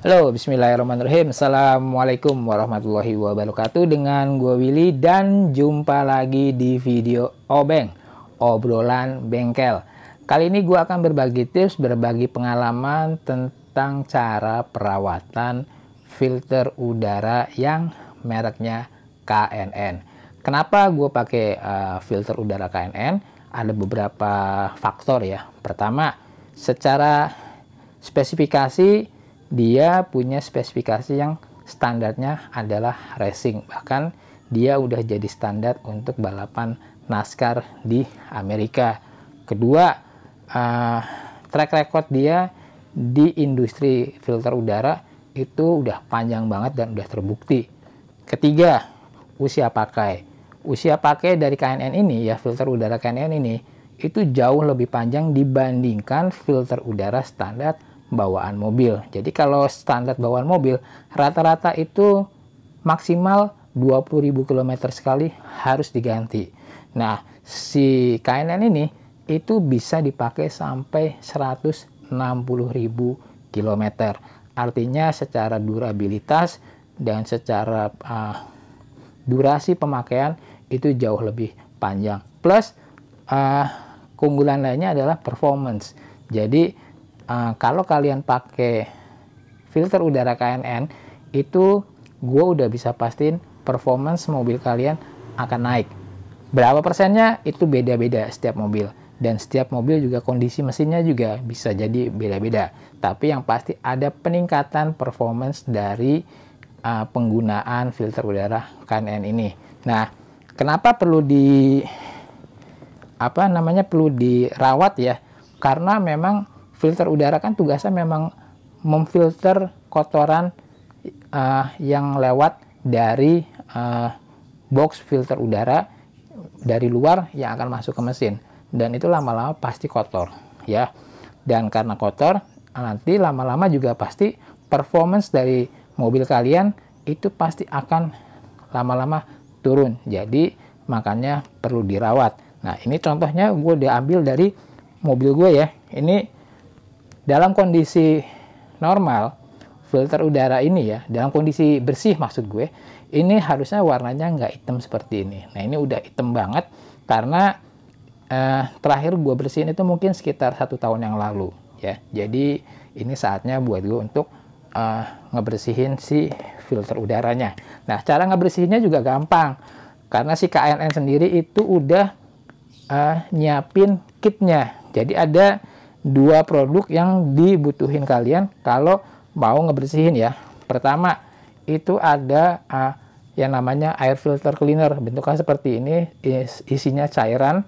Halo, bismillahirrahmanirrahim. Assalamualaikum warahmatullahi wabarakatuh. Dengan gue Willy dan jumpa lagi di video Obeng, obrolan bengkel. Kali ini gue akan berbagi tips, berbagi pengalaman tentang cara perawatan filter udara yang mereknya KNN. Kenapa gue pakai uh, filter udara KNN? Ada beberapa faktor ya. Pertama, secara spesifikasi dia punya spesifikasi yang standarnya adalah racing bahkan dia udah jadi standar untuk balapan NASCAR di Amerika kedua uh, track record dia di industri filter udara itu udah panjang banget dan udah terbukti ketiga usia pakai usia pakai dari KNN ini ya filter udara KNN ini itu jauh lebih panjang dibandingkan filter udara standar bawaan mobil. Jadi kalau standar bawaan mobil rata-rata itu maksimal 20.000 km sekali harus diganti. Nah, si KNN ini itu bisa dipakai sampai 160.000 km. Artinya secara durabilitas dan secara uh, durasi pemakaian itu jauh lebih panjang. Plus uh, keunggulan lainnya adalah performance. Jadi uh, kalau kalian pakai filter udara KNN itu gue udah bisa pastiin performance mobil kalian akan naik. Berapa persennya itu beda-beda setiap mobil dan setiap mobil juga kondisi mesinnya juga bisa jadi beda-beda. Tapi yang pasti ada peningkatan performance dari uh, penggunaan filter udara KNN ini. Nah, kenapa perlu di apa namanya perlu dirawat ya karena memang filter udara kan tugasnya memang memfilter kotoran uh, yang lewat dari uh, box filter udara dari luar yang akan masuk ke mesin dan itu lama-lama pasti kotor ya dan karena kotor nanti lama-lama juga pasti performance dari mobil kalian itu pasti akan lama-lama turun jadi makanya perlu dirawat Nah ini contohnya gue diambil dari mobil gue ya. Ini dalam kondisi normal filter udara ini ya, dalam kondisi bersih maksud gue, ini harusnya warnanya nggak hitam seperti ini. Nah ini udah hitam banget karena eh, terakhir gue bersihin itu mungkin sekitar satu tahun yang lalu ya. Jadi ini saatnya buat gue untuk eh, ngebersihin si filter udaranya. Nah cara ngebersihinnya juga gampang karena si KNN sendiri itu udah uh, nyiapin kitnya. Jadi ada dua produk yang dibutuhin kalian kalau mau ngebersihin ya. Pertama itu ada uh, yang namanya air filter cleaner. Bentuknya seperti ini, is, isinya cairan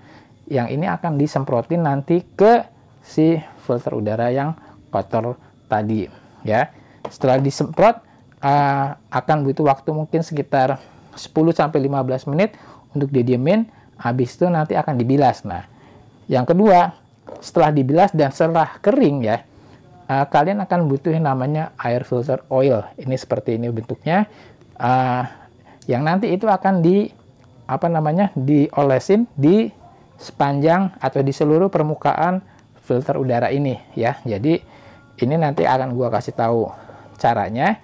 yang ini akan disemprotin nanti ke si filter udara yang kotor tadi ya. Setelah disemprot uh, akan butuh waktu mungkin sekitar 10 15 menit untuk didiemin habis itu nanti akan dibilas. Nah, yang kedua, setelah dibilas dan setelah kering ya, uh, kalian akan butuh namanya air filter oil. Ini seperti ini bentuknya. Uh, yang nanti itu akan di apa namanya diolesin di sepanjang atau di seluruh permukaan filter udara ini ya. Jadi ini nanti akan gua kasih tahu caranya.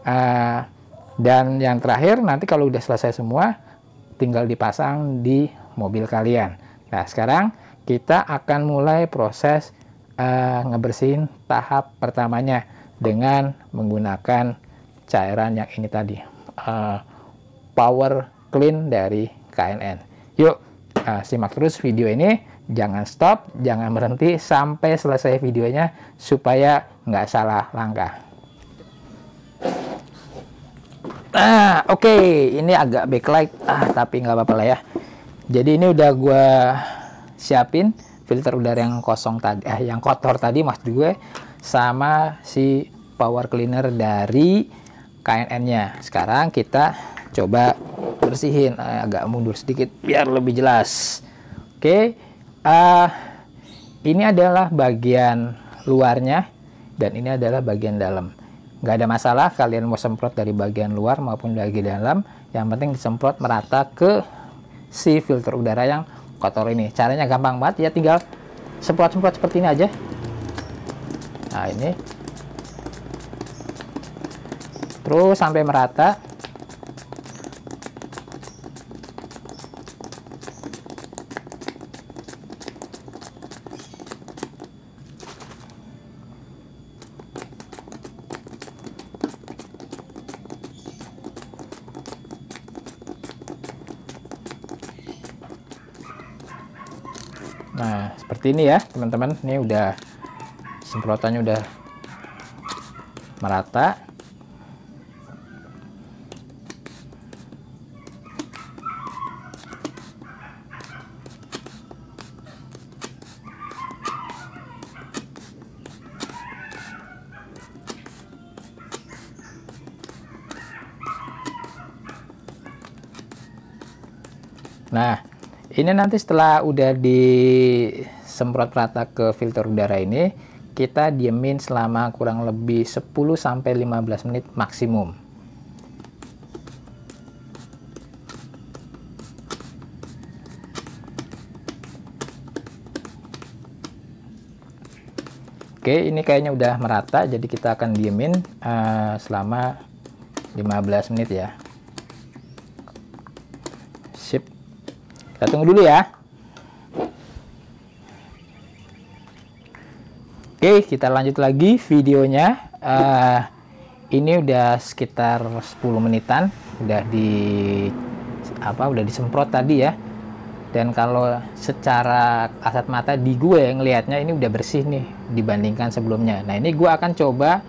Uh, dan yang terakhir nanti kalau udah selesai semua, tinggal dipasang di mobil kalian. Nah, sekarang kita akan mulai proses uh, ngebersihin tahap pertamanya dengan menggunakan cairan yang ini tadi. Uh, power clean dari KNN. Yuk, uh, simak terus video ini. Jangan stop, jangan berhenti sampai selesai videonya supaya nggak salah langkah. Ah, oke, okay. ini agak backlight, ah, tapi nggak apa-apa lah ya. Jadi ini udah gue siapin filter udara yang kosong tadi, eh, yang kotor tadi maksud gue, sama si power cleaner dari KNN-nya. Sekarang kita coba bersihin, ah, agak mundur sedikit biar lebih jelas. Oke, okay. ah, ini adalah bagian luarnya dan ini adalah bagian dalam nggak ada masalah kalian mau semprot dari bagian luar maupun dari dalam yang penting disemprot merata ke si filter udara yang kotor ini caranya gampang banget ya tinggal semprot-semprot seperti ini aja nah ini terus sampai merata Nah, seperti ini ya, teman-teman. Ini udah semprotannya udah merata. Ini nanti setelah udah disemprot rata ke filter udara ini, kita diemin selama kurang lebih 10 15 menit maksimum. Oke, ini kayaknya udah merata, jadi kita akan diemin uh, selama 15 menit ya. Kita tunggu dulu ya. Oke, kita lanjut lagi videonya. Uh, ini udah sekitar 10 menitan, udah di apa? Udah disemprot tadi ya. Dan kalau secara kasat mata di gue ngelihatnya ini udah bersih nih dibandingkan sebelumnya. Nah, ini gue akan coba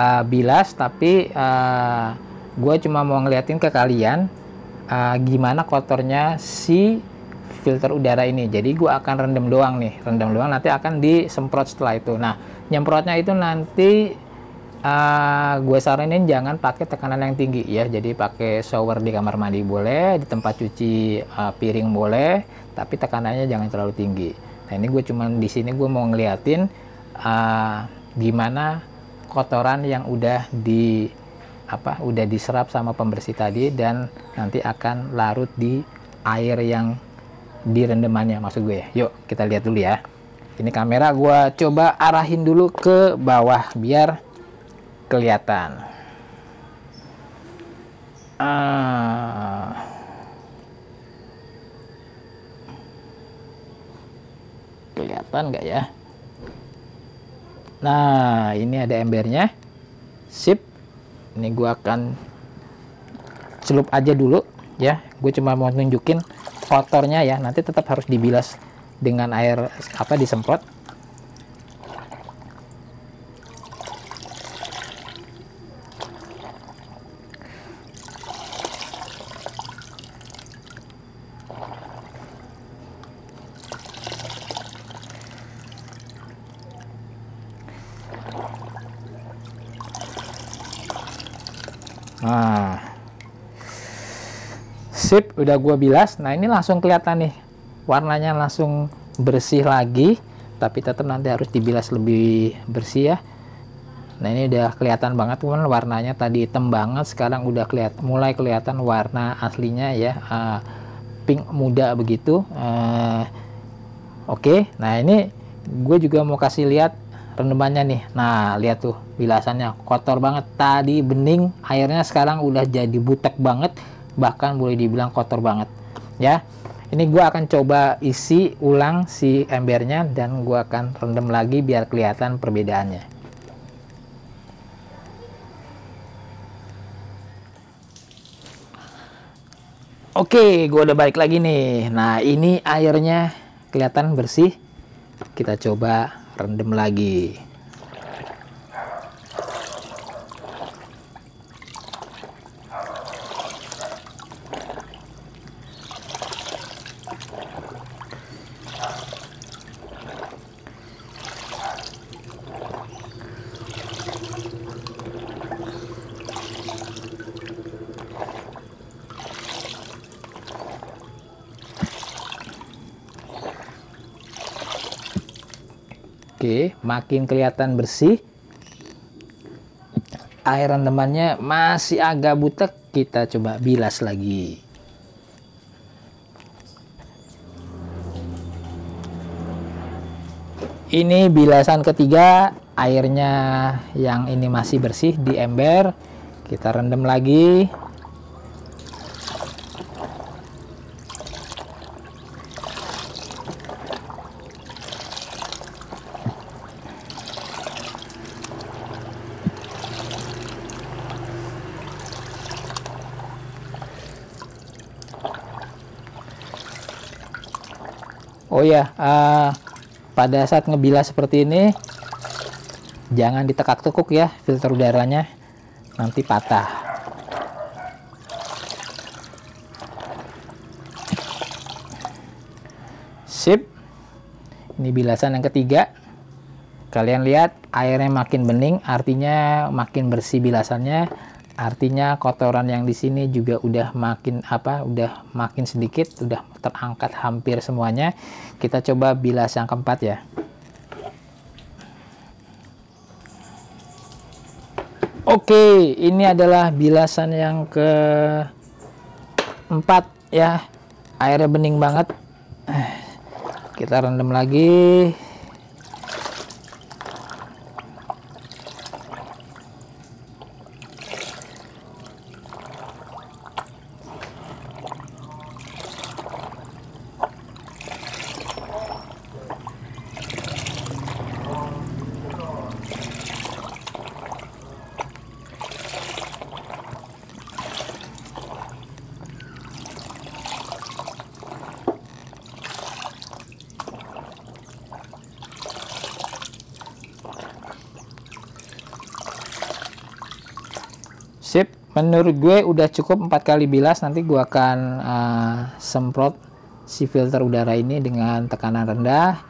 uh, bilas tapi uh, gue cuma mau ngeliatin ke kalian uh, gimana kotornya si filter udara ini. Jadi gue akan rendam doang nih, rendam doang nanti akan disemprot setelah itu. Nah, nyemprotnya itu nanti uh, ah, gue saranin jangan pakai tekanan yang tinggi ya. Jadi pakai shower di kamar mandi boleh, di tempat cuci uh, piring boleh, tapi tekanannya jangan terlalu tinggi. Nah, ini gue cuman di sini gue mau ngeliatin uh, gimana kotoran yang udah di apa udah diserap sama pembersih tadi dan nanti akan larut di air yang di rendemannya maksud gue ya. Yuk kita lihat dulu ya. Ini kamera gue coba arahin dulu ke bawah biar kelihatan. Uh, Kelihatan nggak ya? Nah ini ada embernya. Sip ini gue akan celup aja dulu ya gue cuma mau nunjukin kotornya ya nanti tetap harus dibilas dengan air apa disemprot sip udah gue bilas nah ini langsung kelihatan nih warnanya langsung bersih lagi tapi tetap nanti harus dibilas lebih bersih ya nah ini udah kelihatan banget teman warnanya tadi hitam banget sekarang udah keliat mulai kelihatan warna aslinya ya uh, pink muda begitu uh, oke okay. nah ini gue juga mau kasih lihat rendemannya nih nah lihat tuh bilasannya kotor banget tadi bening airnya sekarang udah jadi butek banget bahkan boleh dibilang kotor banget ya ini gue akan coba isi ulang si embernya dan gue akan rendam lagi biar kelihatan perbedaannya Oke, gue udah balik lagi nih. Nah, ini airnya kelihatan bersih. Kita coba rendam lagi. Oke, makin kelihatan bersih. Air rendamannya masih agak butek, kita coba bilas lagi. Ini bilasan ketiga, airnya yang ini masih bersih di ember. Kita rendam lagi. oh ya uh, pada saat ngebilas seperti ini jangan ditekak-tekuk ya filter udaranya nanti patah sip ini bilasan yang ketiga kalian lihat airnya makin bening artinya makin bersih bilasannya Artinya kotoran yang di sini juga udah makin apa? Udah makin sedikit, udah terangkat hampir semuanya. Kita coba bilas yang keempat ya. Oke, ini adalah bilasan yang ke empat ya. Airnya bening banget. Eh, kita rendam lagi. menurut gue udah cukup empat kali bilas nanti gue akan uh, semprot si filter udara ini dengan tekanan rendah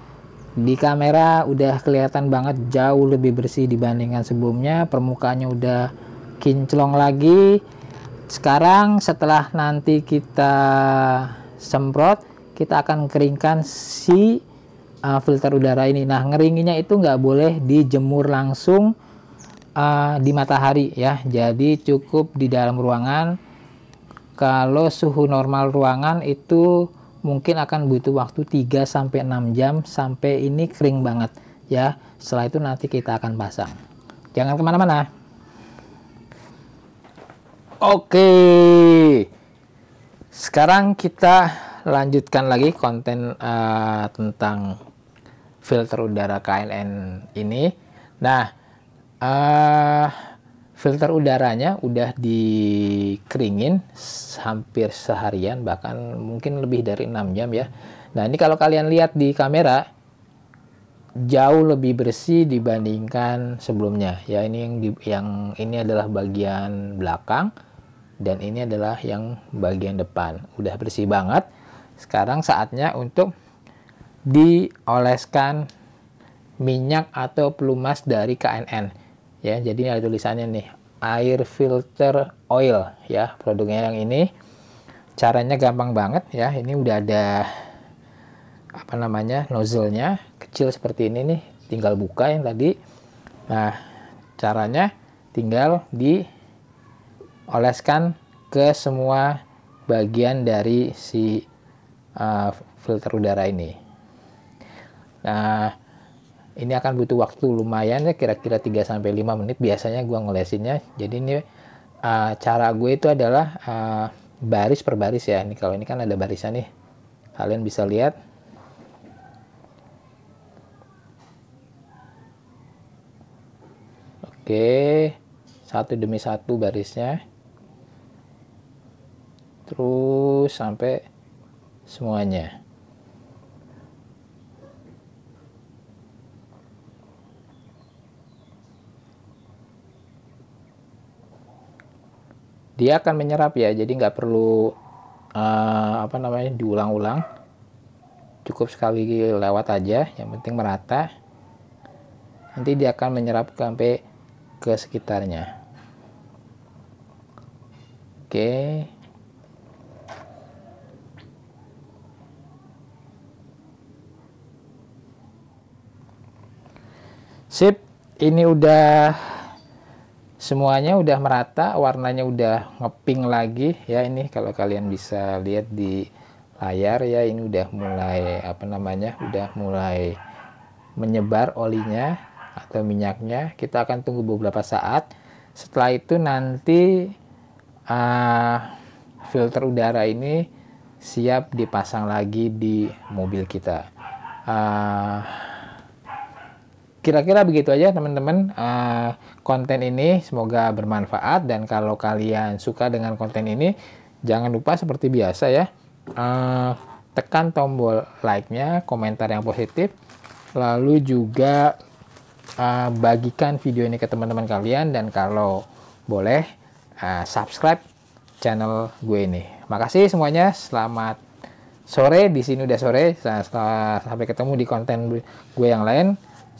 di kamera udah kelihatan banget jauh lebih bersih dibandingkan sebelumnya permukaannya udah kinclong lagi sekarang setelah nanti kita semprot kita akan keringkan si uh, filter udara ini nah ngeringinya itu nggak boleh dijemur langsung uh, di matahari ya. Jadi cukup di dalam ruangan. Kalau suhu normal ruangan itu mungkin akan butuh waktu 3 sampai 6 jam sampai ini kering banget ya. Setelah itu nanti kita akan pasang. Jangan kemana mana Oke. Sekarang kita lanjutkan lagi konten uh, tentang filter udara KNN ini. Nah, uh, filter udaranya udah dikeringin hampir seharian bahkan mungkin lebih dari 6 jam ya nah ini kalau kalian lihat di kamera jauh lebih bersih dibandingkan sebelumnya ya ini yang di, yang ini adalah bagian belakang dan ini adalah yang bagian depan udah bersih banget sekarang saatnya untuk dioleskan minyak atau pelumas dari KNN ya jadi ada tulisannya nih air filter oil ya produknya yang ini caranya gampang banget ya ini udah ada apa namanya nozzle-nya kecil seperti ini nih tinggal buka yang tadi nah caranya tinggal dioleskan ke semua bagian dari si uh, filter udara ini nah ini akan butuh waktu lumayan ya kira-kira 3 5 menit biasanya gue ngelesinnya. Jadi ini uh, cara gue itu adalah uh, baris per baris ya. Ini kalau ini kan ada barisan nih. Kalian bisa lihat. Oke, satu demi satu barisnya. Terus sampai semuanya. dia akan menyerap ya jadi nggak perlu uh, apa namanya diulang-ulang cukup sekali lewat aja yang penting merata nanti dia akan menyerap sampai ke sekitarnya oke okay. sip ini udah semuanya udah merata warnanya udah ngeping lagi ya ini kalau kalian bisa lihat di layar ya ini udah mulai apa namanya udah mulai menyebar olinya atau minyaknya kita akan tunggu beberapa saat setelah itu nanti uh, filter udara ini siap dipasang lagi di mobil kita uh, kira-kira begitu aja teman-teman uh, konten ini semoga bermanfaat dan kalau kalian suka dengan konten ini jangan lupa seperti biasa ya uh, tekan tombol like-nya komentar yang positif lalu juga uh, bagikan video ini ke teman-teman kalian dan kalau boleh uh, subscribe channel gue ini makasih semuanya selamat sore di sini udah sore sampai ketemu di konten gue yang lain